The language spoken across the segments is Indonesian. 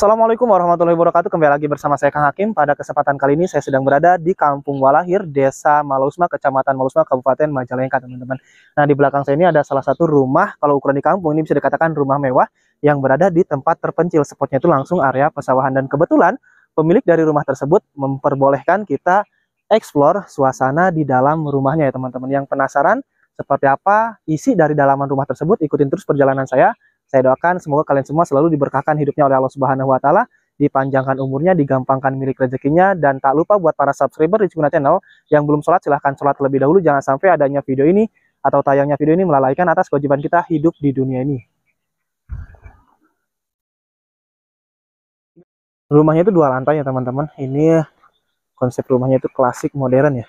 Assalamualaikum warahmatullahi wabarakatuh. Kembali lagi bersama saya Kang Hakim. Pada kesempatan kali ini saya sedang berada di Kampung Walahir, Desa Malusma Kecamatan Malusma Kabupaten Majalengka, teman-teman. Nah, di belakang saya ini ada salah satu rumah, kalau ukuran di kampung ini bisa dikatakan rumah mewah yang berada di tempat terpencil. Spotnya itu langsung area pesawahan dan kebetulan pemilik dari rumah tersebut memperbolehkan kita explore suasana di dalam rumahnya ya, teman-teman. Yang penasaran seperti apa isi dari dalaman rumah tersebut, ikutin terus perjalanan saya saya doakan semoga kalian semua selalu diberkahkan hidupnya oleh Allah Subhanahu wa taala, dipanjangkan umurnya, digampangkan milik rezekinya dan tak lupa buat para subscriber di Channel yang belum sholat silahkan sholat terlebih dahulu jangan sampai adanya video ini atau tayangnya video ini melalaikan atas kewajiban kita hidup di dunia ini. Rumahnya itu dua lantai ya teman-teman. Ini konsep rumahnya itu klasik modern ya.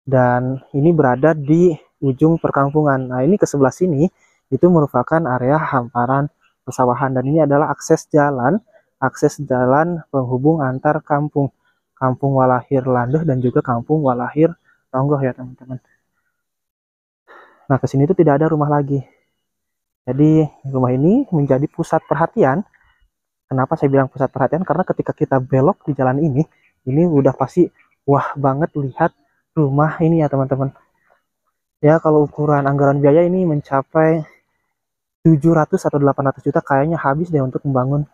Dan ini berada di ujung perkampungan. Nah ini ke sebelah sini itu merupakan area hamparan persawahan dan ini adalah akses jalan akses jalan penghubung antar kampung kampung Walahir Landeh dan juga kampung Walahir Tonggoh ya teman-teman nah ke sini itu tidak ada rumah lagi jadi rumah ini menjadi pusat perhatian kenapa saya bilang pusat perhatian karena ketika kita belok di jalan ini ini udah pasti wah banget lihat rumah ini ya teman-teman ya kalau ukuran anggaran biaya ini mencapai 700 atau 800 juta kayaknya habis deh untuk membangun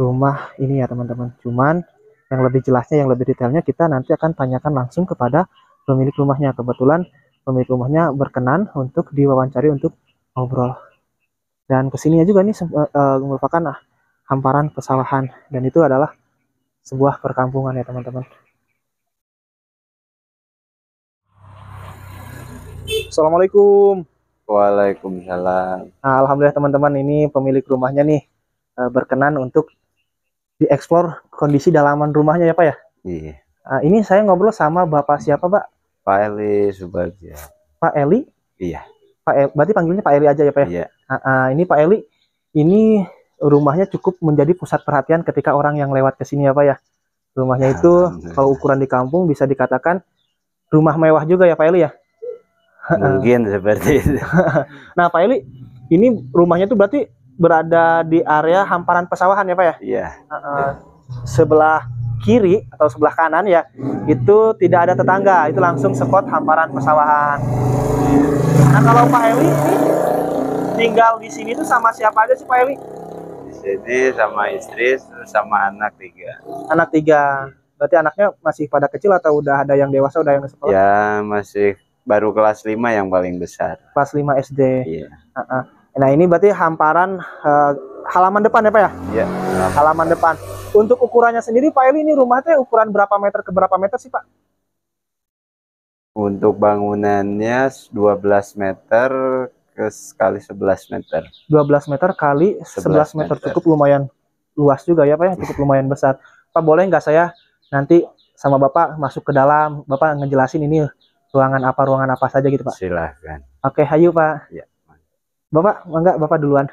rumah ini ya teman-teman. Cuman yang lebih jelasnya, yang lebih detailnya kita nanti akan tanyakan langsung kepada pemilik rumahnya. Kebetulan pemilik rumahnya berkenan untuk diwawancari untuk ngobrol. Dan kesininya juga nih uh, merupakan uh, hamparan kesalahan dan itu adalah sebuah perkampungan ya teman-teman. Assalamualaikum. Waalaikumsalam. Nah, alhamdulillah teman-teman ini pemilik rumahnya nih eh, berkenan untuk dieksplor kondisi dalaman rumahnya ya Pak ya. Iya. Nah, ini saya ngobrol sama Bapak siapa Pak? Pak Eli Subagja. Pak Eli? Iya. Pak Eli, berarti panggilnya Pak Eli aja ya Pak ya. Iya. Nah, ah, ini Pak Eli, ini rumahnya cukup menjadi pusat perhatian ketika orang yang lewat ke sini ya Pak ya. Rumahnya itu kalau ukuran di kampung bisa dikatakan rumah mewah juga ya Pak Eli ya mungkin seperti itu nah Pak Eli ini rumahnya tuh berarti berada di area hamparan pesawahan ya Pak ya iya uh, sebelah kiri atau sebelah kanan ya itu tidak ada tetangga itu langsung sekot hamparan pesawahan nah kalau Pak Eli tinggal di sini tuh sama siapa aja sih Pak Eli di sini sama istri sama anak tiga anak tiga berarti anaknya masih pada kecil atau udah ada yang dewasa udah yang sekolah ya masih baru kelas 5 yang paling besar. Kelas 5 SD. Iya. Uh Nah, ini berarti hamparan uh, halaman depan ya, Pak ya? Iya. Halaman, halaman depan. depan. Untuk ukurannya sendiri, Pak Eli, ini rumahnya ukuran berapa meter ke berapa meter sih, Pak? Untuk bangunannya 12 meter ke sekali 11 meter. 12 meter kali 11, 11 meter. meter cukup lumayan luas juga ya, Pak ya, cukup lumayan besar. Pak, boleh nggak saya nanti sama Bapak masuk ke dalam, Bapak ngejelasin ini ruangan apa ruangan apa saja gitu pak silahkan oke hayu pak ya. bapak enggak bapak duluan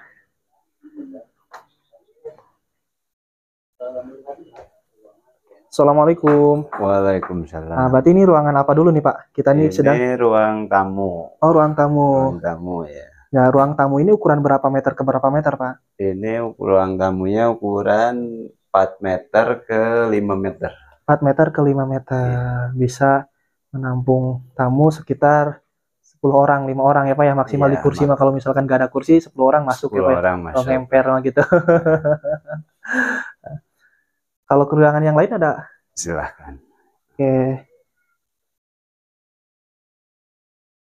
Assalamualaikum. Waalaikumsalam. Nah, berarti ini ruangan apa dulu nih Pak? Kita ini, ini sedang. Ini ruang tamu. Oh, ruang tamu. Ruang tamu ya. Nah, ruang tamu ini ukuran berapa meter ke berapa meter Pak? Ini ruang tamunya ukuran 4 meter ke 5 meter. 4 meter ke 5 meter. Ya. Bisa menampung tamu sekitar 10 orang, lima orang ya Pak ya maksimal ya, di kursi mak- mah kalau misalkan gak ada kursi 10 orang masuk 10 ya Pak. Ya. Orang masuk. ngemper gitu. kalau kekurangan yang lain ada? Silahkan. Oke. Okay.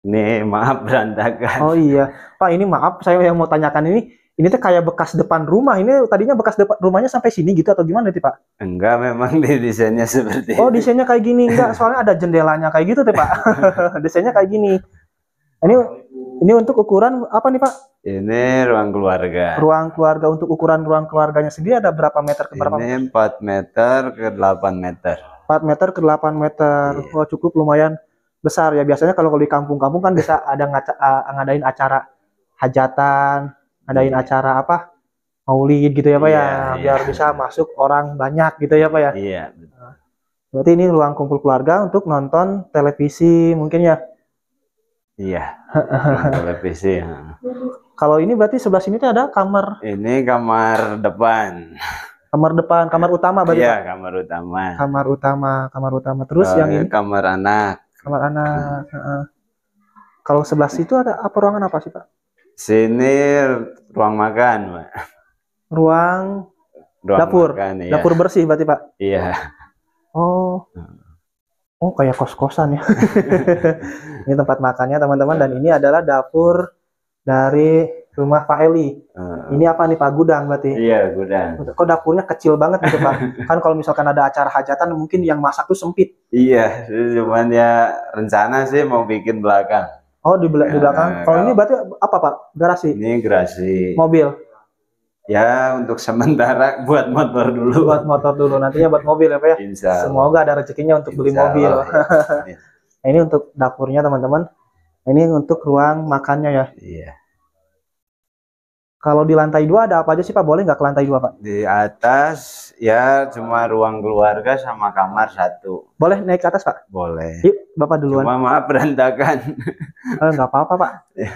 Nih, maaf berantakan. Oh iya. Pak, ini maaf saya yang mau tanyakan ini ini tuh kayak bekas depan rumah. Ini tadinya bekas depan rumahnya sampai sini gitu atau gimana sih Pak? Enggak, memang di desainnya seperti Oh, desainnya kayak gini. Enggak, soalnya ada jendelanya kayak gitu tuh Pak. desainnya kayak gini. Ini ini untuk ukuran apa nih Pak? Ini ruang keluarga. Ruang keluarga untuk ukuran ruang keluarganya sendiri ada berapa meter ke berapa? Ini 4 meter ke 8 meter. 4 meter ke 8 meter. Yeah. oh, cukup lumayan besar ya. Biasanya kalau di kampung-kampung kan bisa ada eh, ngadain acara hajatan, ngadain acara apa maulid gitu ya pak yeah, ya iya, iya. biar bisa masuk orang banyak gitu ya pak ya iya yeah. berarti ini ruang kumpul keluarga untuk nonton televisi mungkin ya iya televisi ya. kalau ini berarti sebelah sini tuh ada kamar ini kamar depan kamar depan kamar utama berarti iya pak? kamar utama kamar utama kamar utama terus oh, yang eh, ini kamar anak kamar anak hmm. kalau sebelah situ ada apa ruangan apa sih pak Sini ruang makan, Pak. Ruang, ruang dapur. Makan, ya. Dapur bersih berarti, Pak? Iya. Oh. Oh, kayak kos-kosan ya. ini tempat makannya, teman-teman dan ini adalah dapur dari rumah Pak Eli. Uh, ini apa nih Pak Gudang berarti? Iya gudang. Kok dapurnya kecil banget gitu Pak? kan kalau misalkan ada acara hajatan mungkin yang masak tuh sempit. Iya, cuman ya rencana sih mau bikin belakang. Oh, di, ya, di belakang. Kalau, kalau ini berarti apa, Pak? Garasi. Ini garasi. Mobil. Ya, untuk sementara buat motor dulu. Buat motor dulu, nantinya buat mobil ya, Pak ya. Insya Semoga ada rezekinya untuk Insya beli mobil. ya. Nah, ini untuk dapurnya, teman-teman. Ini untuk ruang makannya ya. Iya. Kalau di lantai dua ada apa aja sih Pak? Boleh nggak ke lantai dua Pak? Di atas ya cuma ruang keluarga sama kamar satu. Boleh naik ke atas Pak? Boleh. Yuk Bapak duluan. Cuma maaf berantakan. Eh, nggak apa-apa Pak. Ya.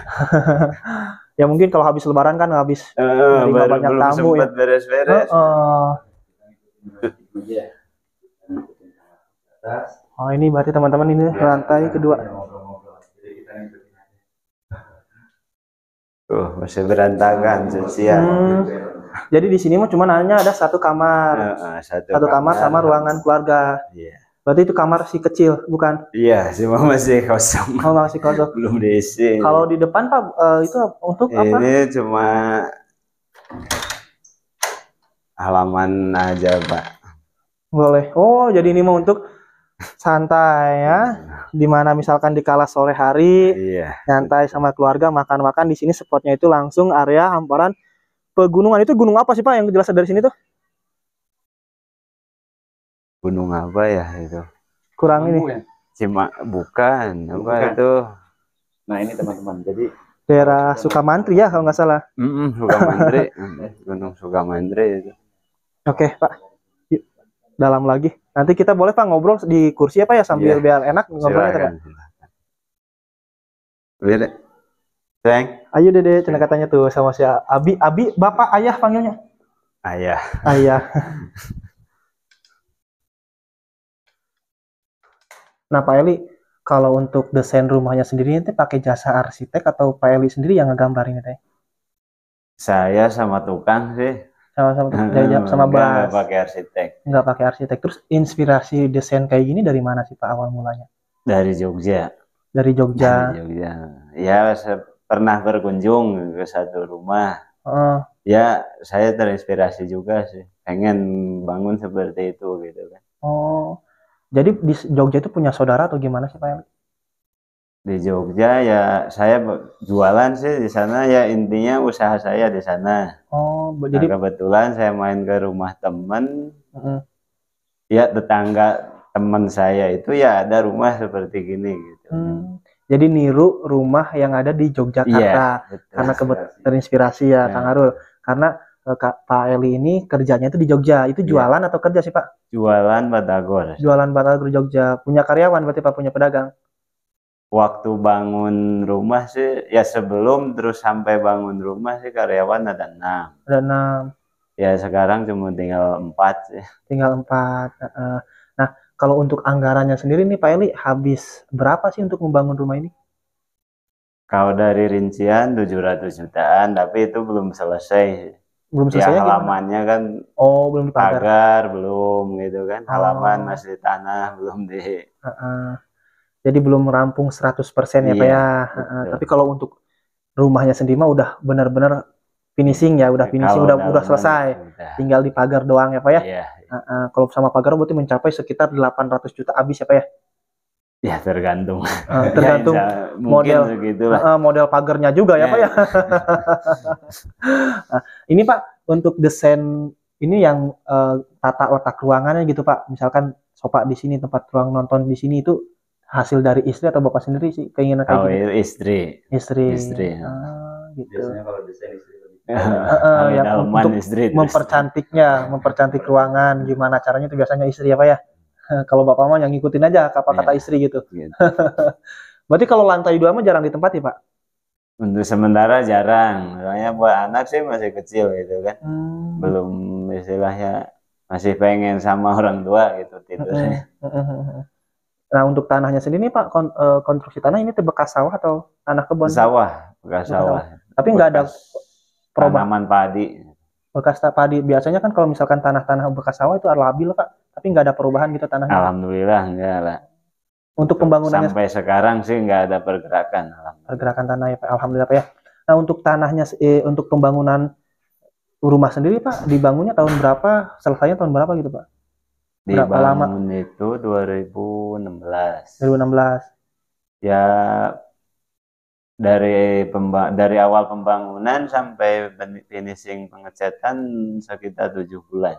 ya. mungkin kalau habis lebaran kan habis uh, baru, banyak belum tamu ya. beres-beres. Uh, uh. Oh ini berarti teman-teman ini ya. lantai kedua. Uh, masih berantakan sosial. Hmm. Jadi di sini mah cuma hanya ada satu kamar. Uh, uh, satu, satu kamar, kamar sama ruangan keluarga. Yeah. Berarti itu kamar si kecil, bukan? Iya, yeah, semua masih kosong. Oh, masih kosong. Belum diisi. Kalau di depan Pak uh, itu untuk Ini apa? Ini cuma halaman aja, Pak. Boleh. Oh, jadi ini mah untuk santai ya. Hmm. Dimana misalkan di kala sore hari, iya. santai sama keluarga makan-makan di sini spotnya itu langsung area hamparan pegunungan. Itu gunung apa sih Pak yang jelas dari sini tuh? Gunung apa ya itu? Kurang Bungu, ini. Ya? Cima bukan, apa bukan. itu? Nah ini teman-teman, jadi daerah Sukamantri ya kalau nggak salah. Mm -mm, Sukamantri, Gunung Sukamantri itu. Oke okay, Pak dalam lagi. Nanti kita boleh Pak ngobrol di kursi apa ya sambil yeah. biar enak ngobrolnya Pak. Beda. Thank. Ayo Dede, cina katanya tuh sama si Abi. Abi, Bapak, Ayah panggilnya. Ayah. Ayah. nah Pak Eli, kalau untuk desain rumahnya sendiri nanti pakai jasa arsitek atau Pak Eli sendiri yang ngegambarin itu? Saya sama tukang sih sama-sama tanggung hmm. sama bahas Enggak pakai arsitek. Enggak pakai arsitek. Terus inspirasi desain kayak gini dari mana sih Pak awal mulanya? Dari Jogja. Dari Jogja. Dari Jogja. Ya pernah berkunjung ke satu rumah. Uh. Ya saya terinspirasi juga sih. Pengen bangun seperti itu gitu kan. Oh. Jadi di Jogja itu punya saudara atau gimana sih Pak? di Jogja ya saya jualan sih di sana ya intinya usaha saya di sana. Oh, jadi nah, kebetulan saya main ke rumah temen. Uh-huh. Ya tetangga teman saya itu ya ada rumah seperti gini gitu. Hmm. Jadi niru rumah yang ada di Yogyakarta ya, betul. karena kebet- terinspirasi ya, ya Kang Arul karena eh, Kak, Pak Eli ini kerjanya itu di Jogja. Itu iya. jualan ya. atau kerja sih Pak? Jualan batagor. Jualan batagor Jogja. Punya karyawan berarti Pak punya pedagang waktu bangun rumah sih ya sebelum terus sampai bangun rumah sih karyawan ada enam ada enam ya sekarang cuma tinggal empat sih tinggal empat nah kalau untuk anggarannya sendiri nih Pak Eli habis berapa sih untuk membangun rumah ini kalau dari rincian 700 jutaan tapi itu belum selesai belum selesai ya, halamannya kan oh belum dipagar belum gitu kan oh. halaman oh. masih tanah belum di uh -uh jadi belum rampung 100% ya, Pak iya, ya. Betul. Tapi kalau untuk rumahnya sendiri mah udah benar-benar finishing ya, udah finishing, kalau udah udah selesai. Udah. Tinggal di pagar doang ya, Pak ya. Iya. Uh, kalau sama pagar berarti mencapai sekitar 800 juta habis ya, Pak ya. Ya tergantung. Ya, tergantung ya, model uh, model pagarnya juga ya, ya Pak ya. nah, ini Pak untuk desain ini yang uh, tata letak ruangannya gitu Pak. Misalkan sofa di sini, tempat ruang nonton di sini itu hasil dari istri atau bapak sendiri sih keinginan kayak oh, gitu? istri. Istri. Istri. Ah, ya. gitu. Biasanya kalau desain istri Uh, uh, ya, untuk istri, mempercantiknya, istri. mempercantik ruangan, gimana caranya itu biasanya istri apa ya? kalau bapak mah yang ngikutin aja apa kata yeah. istri gitu. gitu. Berarti kalau lantai dua mah jarang ditempati pak? Untuk sementara jarang, soalnya buat anak sih masih kecil gitu kan, hmm. belum istilahnya masih pengen sama orang tua gitu tidurnya. Nah untuk tanahnya sendiri Pak kon, eh, konstruksi tanah ini bekas sawah atau tanah kebun? Sawah, bekas sawah. Tapi nggak ada perubahan. Tanaman padi. Bekas padi biasanya kan kalau misalkan tanah-tanah bekas sawah itu labil Pak, tapi nggak ada perubahan gitu tanahnya. Alhamdulillah enggak lah. Untuk pembangunannya sampai sekarang sih nggak ada pergerakan. Pergerakan tanah ya Pak, alhamdulillah Pak ya. Nah untuk tanahnya eh, untuk pembangunan rumah sendiri Pak dibangunnya tahun berapa selesainya tahun berapa gitu Pak? Berapa lama? Itu 2016. 2016. Ya dari pembang dari awal pembangunan sampai finishing pengecatan sekitar tujuh bulan.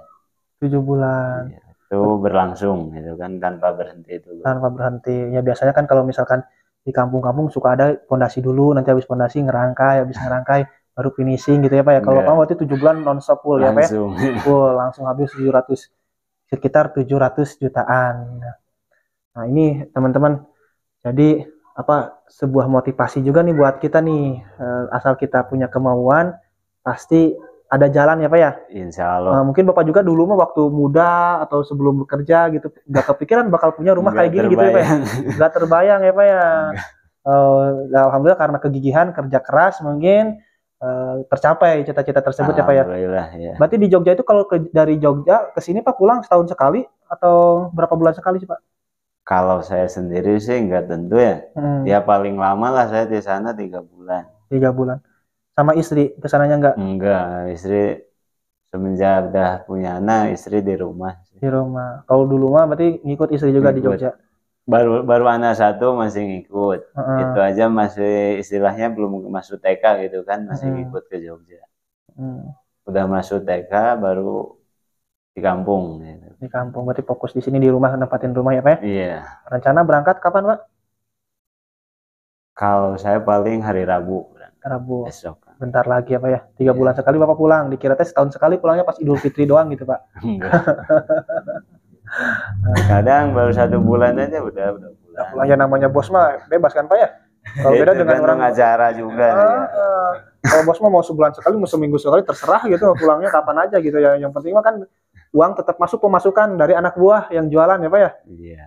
Tujuh bulan. Ya, itu berlangsung itu kan tanpa berhenti itu. Tanpa berhenti. Ya biasanya kan kalau misalkan di kampung-kampung suka ada pondasi dulu nanti habis pondasi ngerangkai habis ngerangkai baru finishing gitu ya Pak ya. Kalau yeah. Pak waktu tujuh bulan non stop full ya Pak. Ya? Full langsung habis tujuh ratus sekitar 700 jutaan. Nah, ini teman-teman jadi apa sebuah motivasi juga nih buat kita nih eh, asal kita punya kemauan pasti ada jalan ya Pak ya? Insya Allah. Nah, mungkin Bapak juga dulu mah waktu muda atau sebelum bekerja gitu nggak kepikiran bakal punya rumah kayak gini gitu ya Pak ya? Nggak terbayang ya Pak ya? Uh, Alhamdulillah karena kegigihan kerja keras mungkin Eh, tercapai cita-cita tersebut ya Pak ya. ya. Berarti di Jogja itu kalau ke, dari Jogja ke sini Pak pulang setahun sekali atau berapa bulan sekali sih Pak? Kalau saya sendiri sih enggak tentu ya. Hmm. Ya paling lama lah saya di sana tiga bulan. Tiga bulan. Sama istri kesananya nggak? Enggak, istri semenjak udah punya anak istri di rumah. Di rumah. Kalau dulu mah berarti ngikut istri juga ngikut. di Jogja baru baru anak satu masih ngikut hmm. itu aja masih istilahnya belum masuk TK gitu kan masih ikut ngikut ke Jogja hmm. udah masuk TK baru di kampung gitu. di kampung berarti fokus di sini di rumah nempatin rumah ya pak ya? iya yeah. rencana berangkat kapan pak kalau saya paling hari Rabu Rabu besok bentar lagi apa ya, ya tiga yeah. bulan sekali bapak pulang dikira tes tahun sekali pulangnya pas Idul Fitri doang gitu pak kadang baru satu bulan aja udah udah nah, pulang ya namanya bos mah bebas kan pak ya kalau beda dengan orang ngajara juga ya. ah, ya. Uh, kalau bos mah mau sebulan sekali mau seminggu sekali terserah gitu pulangnya kapan aja gitu ya yang penting mah kan uang tetap masuk pemasukan dari anak buah yang jualan ya pak ya iya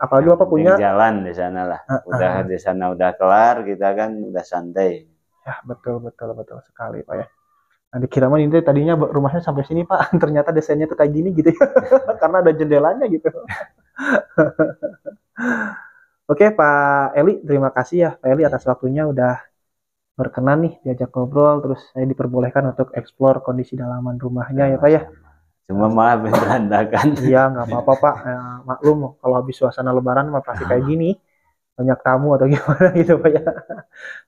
apalagi bapak punya jalan di sana lah uh, uh, udah di sana udah kelar kita kan udah santai ya betul betul betul sekali pak ya Nah, dikira mah ini tadinya rumahnya sampai sini Pak, ternyata desainnya tuh kayak gini gitu ya. Karena ada jendelanya gitu. Oke Pak Eli, terima kasih ya Pak Eli atas waktunya udah berkenan nih diajak ngobrol, terus saya diperbolehkan untuk explore kondisi dalaman rumahnya ya Pak ya. Cuma maaf berantakan. Iya nggak apa-apa Pak, ya, maklum kalau habis suasana Lebaran mah pasti kayak gini banyak tamu atau gimana gitu Pak ya.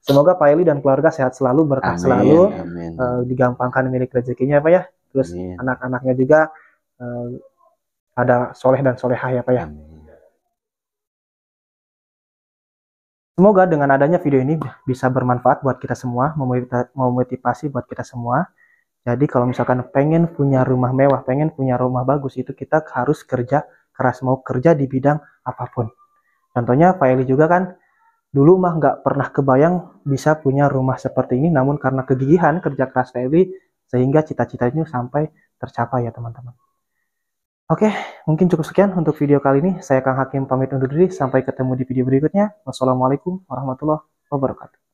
Semoga Pak Eli dan keluarga sehat selalu, berkah amin, selalu, amin. Uh, digampangkan milik rezekinya Pak ya. Terus anak-anaknya juga uh, ada soleh dan solehah ya Pak ya. Amin. Semoga dengan adanya video ini bisa bermanfaat buat kita semua, memotivasi buat kita semua. Jadi kalau misalkan pengen punya rumah mewah, pengen punya rumah bagus, itu kita harus kerja keras, mau kerja di bidang apapun. Contohnya Faeli juga kan dulu mah nggak pernah kebayang bisa punya rumah seperti ini namun karena kegigihan kerja keras Faeli sehingga cita-citanya sampai tercapai ya teman-teman. Oke, mungkin cukup sekian untuk video kali ini. Saya Kang Hakim pamit undur diri. Sampai ketemu di video berikutnya. Wassalamualaikum warahmatullahi wabarakatuh.